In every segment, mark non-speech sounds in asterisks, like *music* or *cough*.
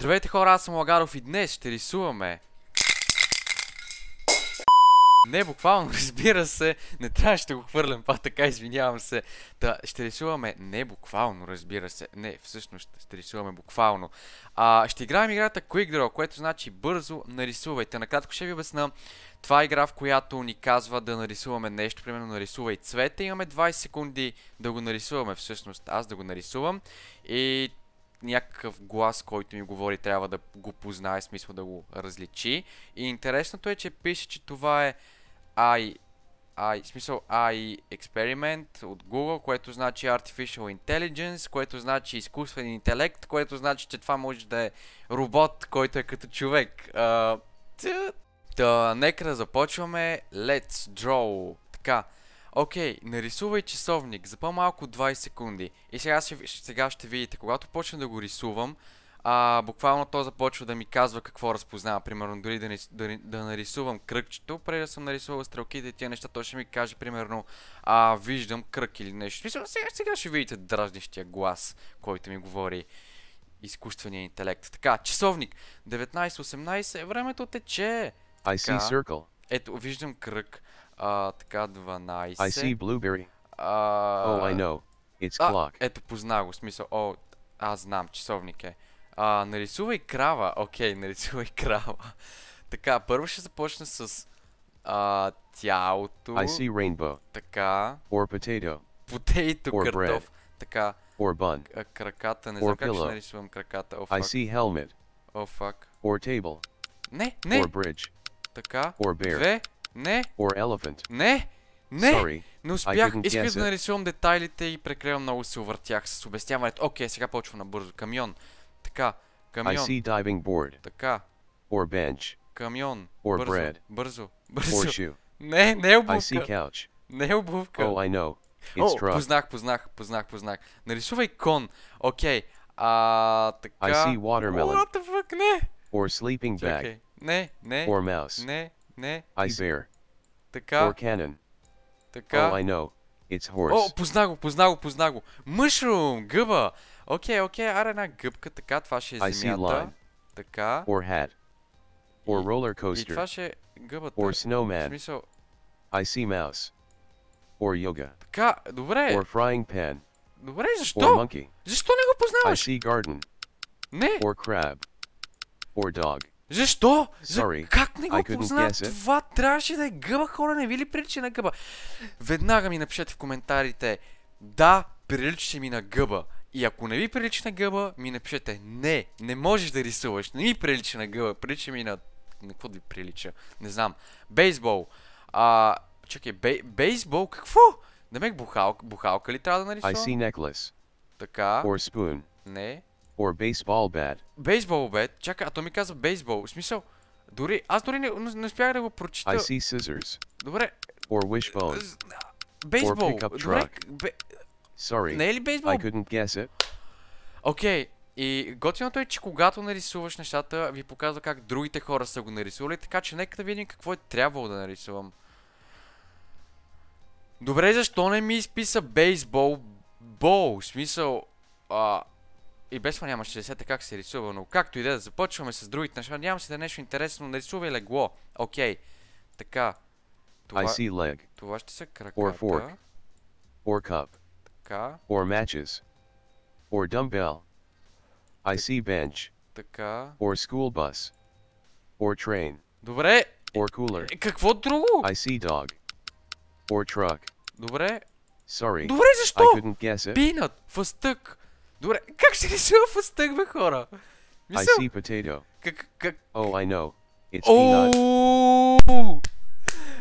Здравейте хора, аз съм Лагаров и днес ще рисуваме не, буквално, *laughs* разбира се, не трябваше да го хвърлям, па така, извинявам се. Та, ще рисуваме не буквално, разбира се. Не, всъщност ще рисуваме буквално. А, ще играем играта Quick Draw, което значи бързо нарисувайте. Накратко ще ви обясна. Това е игра, в която ни казва да нарисуваме нещо, примерно нарисувай цвете. Имаме 20 секунди да го нарисуваме, всъщност аз да го нарисувам. И някакъв глас, който ми говори, трябва да го познае, смисъл да го различи. И интересното е, че пише, че това е AI, AI, смисъл AI Experiment от Google, което значи Artificial Intelligence, което значи изкуствен интелект, което значи, че това може да е робот, който е като човек. Uh, да, нека да започваме. Let's draw. Така, Окей, okay, нарисувай часовник за по-малко 20 секунди. И сега, сега ще видите, когато почна да го рисувам, а, буквално то започва да ми казва какво разпознава. Примерно, дори да, да, да нарисувам кръгчето, преди да съм нарисувал стрелките и тия неща, то ще ми каже, примерно, а, виждам кръг или нещо. Мисля, сега, сега ще видите дразнищия глас, който ми говори изкуствения интелект. Така, часовник, 19.18, времето тече. Така. I see circle. Ето, виждам кръг. А, така, 12. I see blueberry. А, oh, I know. It's clock. ето, позна го, смисъл. О, аз знам, часовник е. А, нарисувай крава. Окей, okay, нарисувай *laughs* крава. така, първо ще започна с а, тялото. I see rainbow. Така. Or potato. Potato, Or картоф. Bread. Така. Or bun. Краката, не знам как ще нарисувам краката. Oh, fuck. I see helmet. Oh, fuck. Or table. Не, не. Or bridge. Така. Две. Не. Or elephant. Не. Не! Sorry, не успях. Исках да нарисувам детайлите и прекалено много се увъртях с обясняването. Окей, okay, сега почвам набързо. Камион. Така. Камион. I see diving board. Така. Or bench. Камион. Or бързо. bread. Бързо. Бързо. Or shoe. Не, не е обувка. I see couch. Не е обувка. Oh, I know. It's О, познах, познах, познах, познах. Нарисувай кон. Окей. Okay. А, така... I see watermelon. What the fuck, не? Or sleeping bag. Okay. Ne, ne. Or mouse. bear. Така. Or cannon. Така. Oh, I know. It's horse. О, позна го, позна го, позна го. Mushroom, гъба. Окей, окей, аре една гъбка, така, това ще е земята. Така. Or hat. Or roller coaster. И, и Or snowman. I see mouse. Or yoga. Or frying pan. Or monkey. I see garden. Or crab. Or dog. Защо? За... как не го позна? Това трябваше да е гъба, хора, не ви ли прилича на гъба? Веднага ми напишете в коментарите, да, прилича ми на гъба. И ако не ви прилича на гъба, ми напишете, не, не можеш да рисуваш, не ми прилича на гъба, прилича ми на... На какво да ви прилича? Не знам. Бейсбол. А, чакай, бей... бейсбол? Какво? Да ме бухалка, бухалка ли трябва да нарисувам? I see necklace. Така. Or spoon. Не or baseball bat. Baseball bat? Чакай, а то ми каза baseball. В смисъл, дори, аз дори не, не успях да го прочита. I see scissors. Добре. Or wishbone. Baseball. Or pickup Добре. Бе... Sorry, не е ли бейсбол? I couldn't guess it. Окей, okay. и готиното е, че когато нарисуваш нещата, ви показва как другите хора са го нарисували, така че нека да видим какво е трябвало да нарисувам. Добре, защо не ми изписа бейсбол бол? В смисъл, а, и без това нямаше да сета как се рисува, но както и да е, започваме с другите неща. Надявам се да е нещо интересно. Нарисувай легло. Окей. Okay. Така. Това, I see leg. това ще са краката. Or fork. Or cup. Така. Or matches. Or dumbbell. I see bench. Така. Or school bus. Or train. Добре. Or cooler. Е, какво друго? I see dog. Or truck. Добре. Sorry. Добре, защо? I couldn't guess it. Peanut. Фъстък. Добре, как ще реши в стъг, бе, хора? Мисъл... I see potato. Как, как... Oh, I know. It's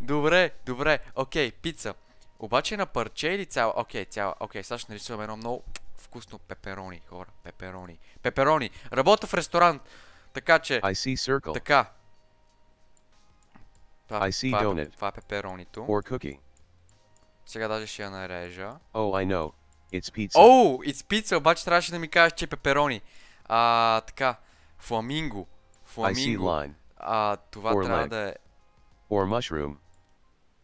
Добре, добре. Окей, пица. Обаче на парче или цяла? Окей, цяла. Окей, сега ще нарисуваме едно много вкусно пеперони, хора. Пеперони. Пеперони. Работа в ресторант. Така че... I see circle. Така. Това, I see това, е donut. Това е пеперонито. Or cookie. Сега даже ще я нарежа. Oh, I know. It's pizza. О, oh, it's pizza, обаче трябваше да ми кажеш, че е пеперони. А, така, фламинго. Фламинго. I see line. А, това Or трябва leg. да е... Or mushroom.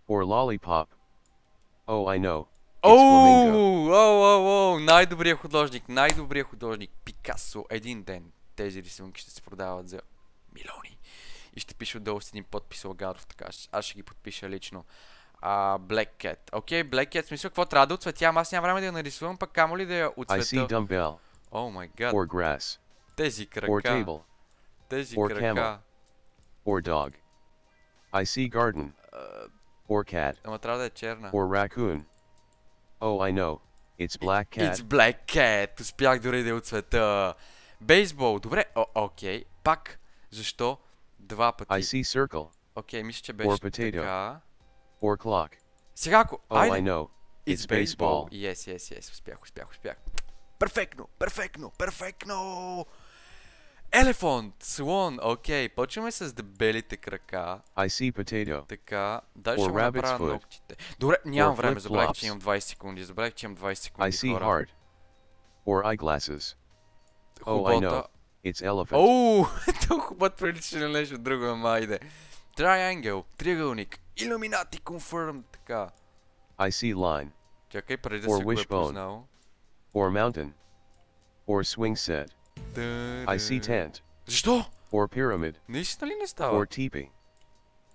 Or lollipop. Oh, I know. Оу, оу, оу, най-добрият художник, най-добрият художник, Пикасо, един ден тези рисунки ще се продават за милиони. И ще пише отдолу с един подпис Лагаров, така аз ще ги подпиша лично а, Black Cat. Окей, okay, Black Cat, смисъл, какво трябва да оцветям? Аз няма време да я нарисувам, пък камо ли да я оцвета? I see dumbbell. Oh my god. Or grass. Тези крака. Or table. Тези or крака. Camel. Or dog. I see garden. Uh, or cat. Ама трябва да е черна. Or raccoon. Oh, I know. It's black cat. It's black cat. Успях дори да я оцвета. Бейсбол. Добре. Окей. Okay. Пак. Защо? Два пъти. I see circle. Окей, okay, мисля, че беше така. Four o'clock. Сега Oh, I, I know. It's baseball. Yes, yes, yes. Успях, успях, успях. Перфектно, перфектно, перфектно! Elephant, swan, окей. Okay. Почваме с дебелите крака. I see potato. Така, даже ще направя ногтите. Добре, нямам време, забравих, че имам 20 секунди. Забравих, че имам 20 секунди, I see hard. Or eyeglasses. Хубота. Oh, I know. It's elephant. О, oh, то хубот прилича на нещо друго, ама айде. Triangle, триъгълник, Illuminati confirmed, така. I see line. Чакай преди да си wishbone, го е познал. Or mountain. Or swing set. Da, I see tent. Защо? Or pyramid. Наистина ли не става? Or teepee.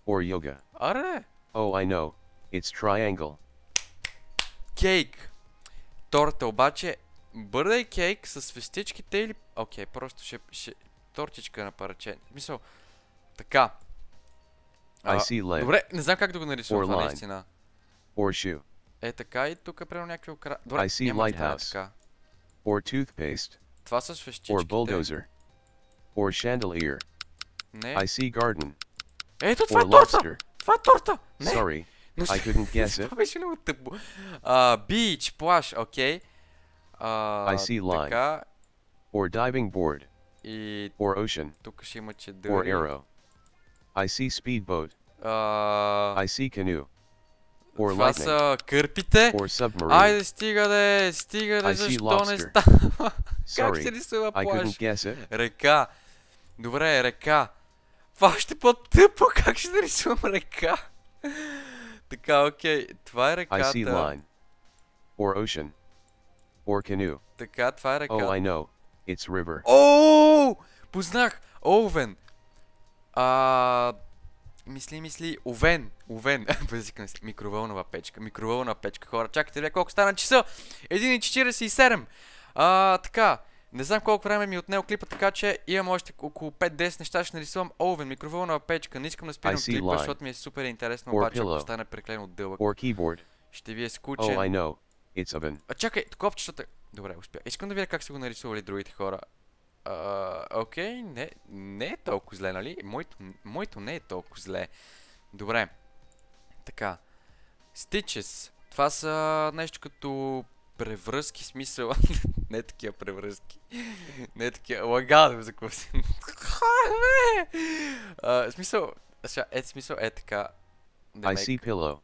Or yoga. Аре! Oh, I know. It's triangle. Кейк. Торта обаче, бърдай кейк с свестичките или... Окей, просто ще, Тортичка на парче. Мисъл, така. I see leg. Добре, не знам как да го нарисувам това наистина. Or shoe. Е така и тук примерно някакви окра... Добре, I see lighthouse. Така. Or toothpaste. Това са свещичките. Or bulldozer. Or chandelier. Не. I see garden. Ето това е торта! Това е торта! Не. Sorry, но... I couldn't guess it. Това беше много тъпо. Uh, beach, плаж, окей. Okay. Uh, I see line. Така. Or diving board. И... Or ocean. Тук ще има, че дъри. Or arrow. I see speedboat. Uh, I see canoe. Or това lightning. са кърпите. Or submarine. Айде стигаде, стигаде, I защо не става? как се рисува плаш? Река. Добре, река. Това ще по-тъпо, как ще нарисувам река? така, окей, okay. това е реката. I see line. Or ocean. Or canoe. Така, това е река. Oh, I know. It's river. Оу! Oh! Познах! Овен! А, мисли, мисли, овен, овен, поезикам *laughs* си, микровълнова печка, микровълна печка, хора, чакайте, бе, колко стана часа? 1.47! А, така, не знам колко време ми е отнел клипа, така че имам още около 5-10 неща, ще нарисувам овен, микровълнова печка, не искам да спирам клипа, line. защото ми е супер интересно, обаче pillow. ако стане преклено дълъг, ще ви е oh, скучен. Oh, а чакай, копчетата, добре, успя, искам да видя как са го нарисували другите хора, а, окей, не, не е толкова зле, нали? Моето, моето не е толкова зле. Добре. Така. Stitches. Това са нещо като превръзки, смисъл. *laughs* не такива превръзки. не такива. Лагадам за какво си. Хайде! смисъл. е смисъл е така. I see pillow.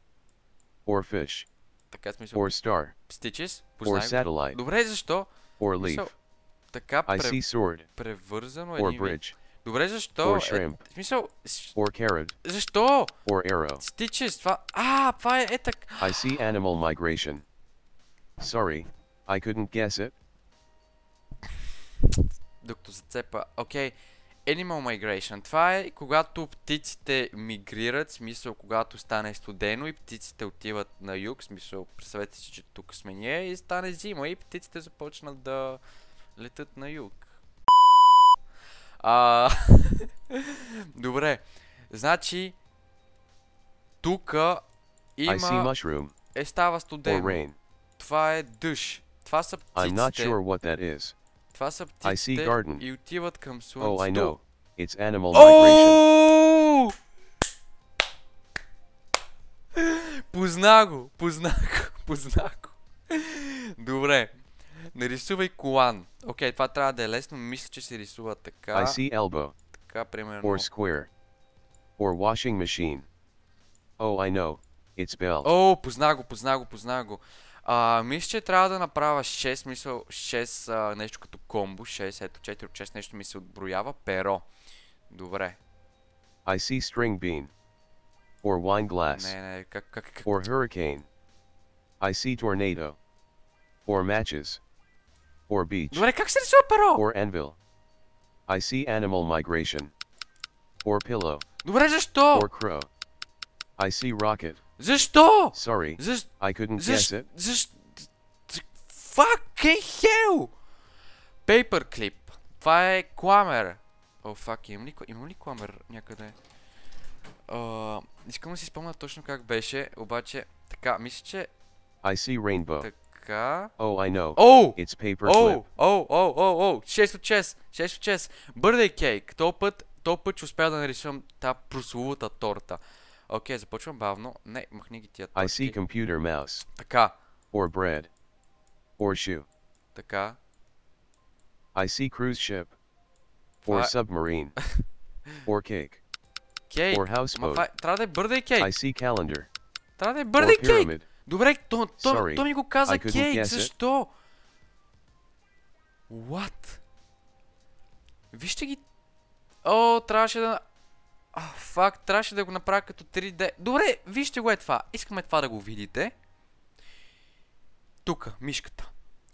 Or fish. Така смисъл. Or star. Stitches. Познай. Or satellite. Добре, защо? Or leaf. Смисъл, така пре... превързано е един Добре, защо? Е, в смисъл... Защо? Стичи това... А, това е, е так... I see animal migration. Sorry, I couldn't guess it. Докато зацепа. Окей. Okay. Animal migration. Това е когато птиците мигрират, смисъл когато стане студено и птиците отиват на юг, смисъл представете си, че тук сме ние и стане зима и птиците започнат да летят на юг. А... *laughs* Добре. Значи, тука има... Е става студено. Това е дъжд. Това са птиците. Това са птиците и отиват към oh, слънцето. It's animal migration. Позна го, позна го, *laughs* позна го. Добре. Нарисувай колан. Окей, това трябва да е лесно. Мисля, че се рисува така. I see elbow. Така, примерно. Or square. Or washing machine. Oh, I know. It's belt. О, oh, позна го, позна го, позна го. А, мисля, че трябва да направя 6, мисъл, 6 нещо като комбо. 6, ето 4 от 6 нещо ми се отброява. Перо. Добре. I see string bean. Or wine glass. Не, не, как, как, как... Or hurricane. I see tornado. Or matches. Or beach. Or anvil. I see animal migration. Or pillow. Or crow. I see rocket. Sorry. I couldn't guess it. This Fucking hell! Paperclip. Why quamer. Oh fuck, имам i имам ли quamer някъде? Uh, искам да си спомня точно как беше, обаче... Така, мисля, I see rainbow така. Oh, I know. Oh! It's paper oh! Oh, oh, oh, oh! 6 от 6, 6 от 6. Бърдей кейк. То път, то път ще успя да нарисувам та прословута торта. Окей, okay, започвам бавно. Не, махни ги тия торти. I see computer mouse. Така. Or bread. Or shoe. Така. I see cruise ship. Or submarine. Or cake. Cake. Or houseboat. Ма, трябва да е бърдей кейк. I see calendar. Трябва да е бърдей кейк. Добре, то, то, Sorry, то ми го каза Кейт, защо? What? Вижте ги. О, трябваше да... А, факт, трябваше да го направя като 3D. Добре, вижте го е това. Искаме това да го видите. Тука, мишката.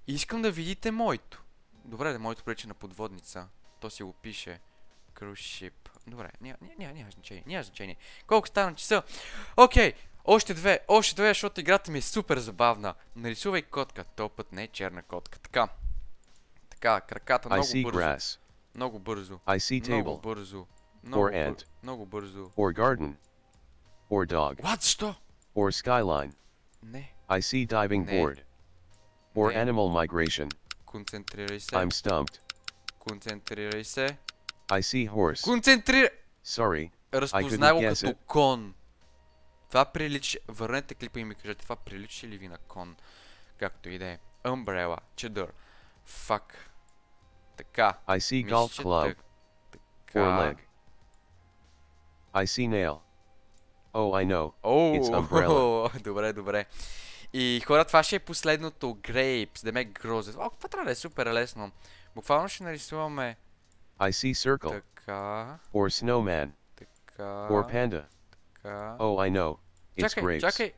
Искам да видите моето. Добре, да моето прилича на подводница. То си го пише. Cruise ship. Добре, няма, значение. Няма значение. Колко стана часа? Окей, okay. Още две, още две, защото играта ми е супер забавна. Нарисувай котка, то път не е черна котка. Така. Така, краката много бързо. Grass. Много бързо. I see table. Много бързо. Много, or ant. Много бързо. Or garden. Or dog. What? Що? Or skyline. Не. I see diving не. board. Or не. animal migration. Концентрирай се. I'm stumped. Концентрирай се. I see horse. Концентрирай. Sorry. Разпознай го като кон. Това прилича... Върнете клипа и ми кажете, това прилича ли ви на кон? Както и да е. Umbrella, чедър. Фак. Така. I see golf club. Така. Or leg. I see nail. Oh, I know. Oh, It's umbrella. *laughs* добре, добре. И хора, това ще е последното. Grapes, ме грозе. О, това трябва да е супер лесно. Буквално ще нарисуваме... I see circle. Така. Or snowman. Така. Or panda. Така. Oh, I know. Чакай, grapes. чакай.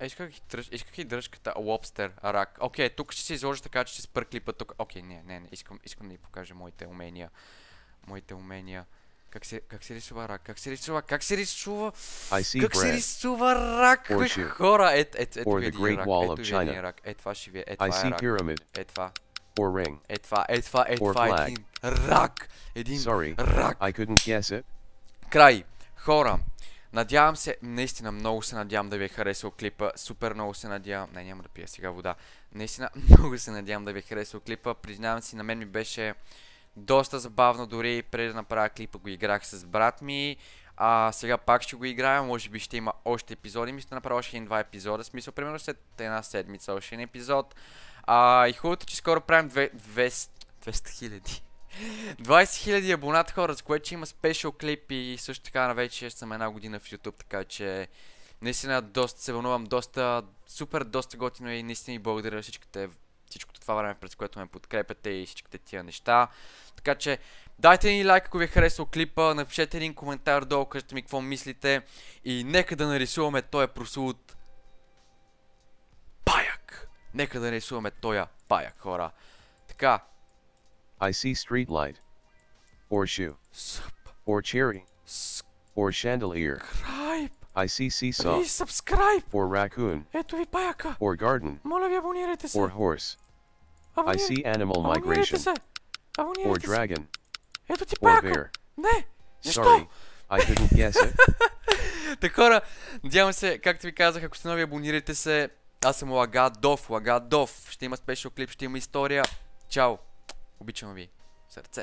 Е, исках и дръж, исках и дръжката. Лобстер, рак. Окей, okay, тук ще се изложи така, че ще спър клипа тук. Окей, okay, не, не, не, искам, искам да ви покажа моите умения. Моите умения. Как се, как се рисува рак? Как се рисува? Как се рисува? Как се рисува рак, бе, хора? Е, е, е, ето ви един рак. Ето ви един рак. Е, това ще ви е. Е, това е рак. Е, това. Or ring. Е, това, е, това, е, това е един рак. Един Sorry, рак. I couldn't guess it. Край. Хора. Надявам се, наистина много се надявам да ви е харесал клипа. Супер много се надявам. Не, няма да пия сега вода. Наистина *laughs* много се надявам да ви е харесал клипа. Признавам си, на мен ми беше доста забавно. Дори преди да направя клипа го играх с брат ми. А сега пак ще го играем, може би ще има още епизоди, мисля да направя още един-два епизода, смисъл примерно след една седмица още един епизод. А, и хубавото, е, че скоро правим 200 хиляди. 20 000 абонат хора, за което има спешъл клип и също така на вече съм една година в YouTube, така че наистина доста се вълнувам, доста супер, доста готино и наистина и благодаря всичките всичкото това време, през което ме подкрепяте и всичките тия неща. Така че дайте ни лайк, ако ви е харесал клипа, напишете един коментар долу, кажете ми какво мислите и нека да нарисуваме този прослуд. паяк. Нека да нарисуваме този паяк, хора. Така, I see street light. Or shoe. Or cherry. Or chandelier. I see seesaw. Please subscribe. Or raccoon. Or garden. Or horse. I see animal migration. Or dragon. Or bear. Sorry. I didn't guess it. Та хора, надявам се, както ви казах, ако сте нови, абонирайте се. Аз съм Лагадов, Лагадов. Ще има спешъл клип, ще има история. Чао! Kubičovi srdce.